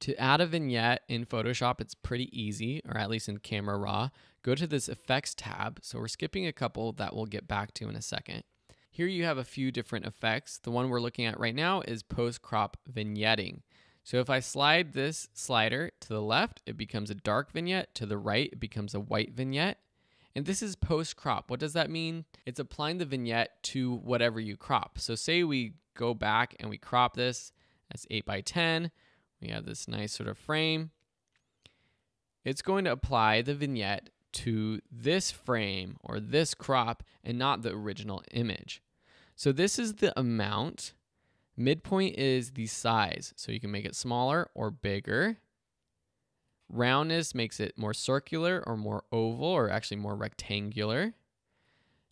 To add a vignette in Photoshop, it's pretty easy, or at least in Camera Raw. Go to this Effects tab. So we're skipping a couple that we'll get back to in a second. Here you have a few different effects. The one we're looking at right now is post-crop vignetting. So if I slide this slider to the left, it becomes a dark vignette. To the right, it becomes a white vignette. And this is post-crop. What does that mean? It's applying the vignette to whatever you crop. So say we go back and we crop this as 8 by 10 we have this nice sort of frame. It's going to apply the vignette to this frame or this crop and not the original image. So this is the amount. Midpoint is the size. So you can make it smaller or bigger. Roundness makes it more circular or more oval or actually more rectangular.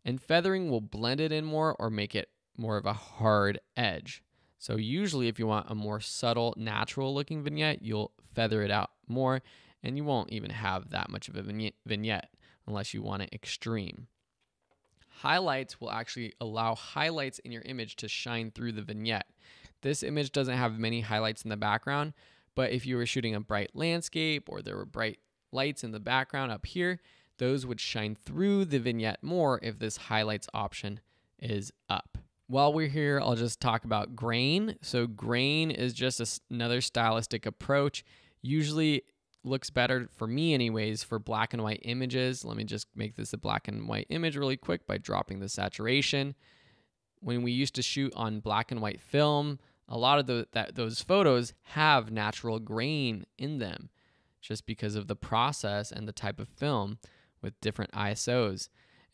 And feathering will blend it in more or make it more of a hard edge. So usually if you want a more subtle, natural looking vignette, you'll feather it out more and you won't even have that much of a vignette unless you want it extreme. Highlights will actually allow highlights in your image to shine through the vignette. This image doesn't have many highlights in the background, but if you were shooting a bright landscape or there were bright lights in the background up here, those would shine through the vignette more if this highlights option is up while we're here, I'll just talk about grain. So grain is just a, another stylistic approach. Usually looks better for me anyways for black and white images. Let me just make this a black and white image really quick by dropping the saturation. When we used to shoot on black and white film, a lot of the, that, those photos have natural grain in them just because of the process and the type of film with different ISOs.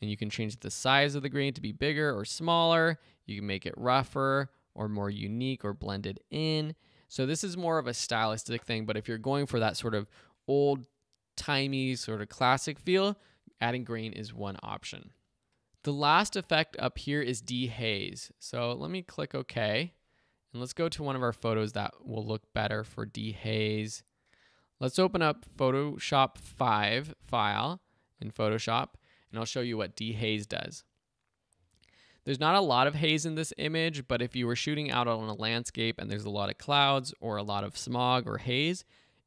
And you can change the size of the grain to be bigger or smaller. You can make it rougher or more unique or blended in. So this is more of a stylistic thing, but if you're going for that sort of old timey sort of classic feel, adding grain is one option. The last effect up here is dehaze. So let me click OK. And let's go to one of our photos that will look better for dehaze. Let's open up Photoshop 5 file in Photoshop and I'll show you what dehaze does. There's not a lot of haze in this image, but if you were shooting out on a landscape and there's a lot of clouds or a lot of smog or haze,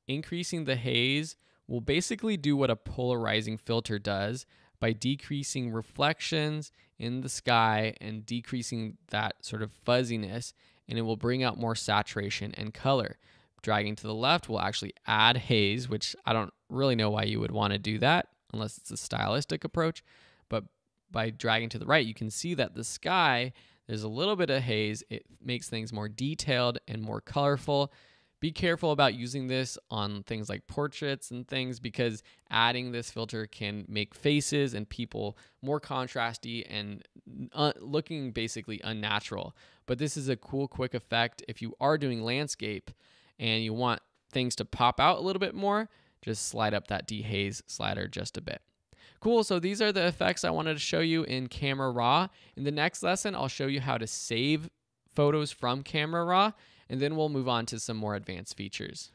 increasing the haze will basically do what a polarizing filter does by decreasing reflections in the sky and decreasing that sort of fuzziness, and it will bring out more saturation and color. Dragging to the left will actually add haze, which I don't really know why you would want to do that unless it's a stylistic approach. But by dragging to the right, you can see that the sky, there's a little bit of haze. It makes things more detailed and more colorful. Be careful about using this on things like portraits and things because adding this filter can make faces and people more contrasty and uh, looking basically unnatural. But this is a cool, quick effect if you are doing landscape and you want things to pop out a little bit more just slide up that dehaze slider just a bit. Cool, so these are the effects I wanted to show you in Camera Raw. In the next lesson, I'll show you how to save photos from Camera Raw, and then we'll move on to some more advanced features.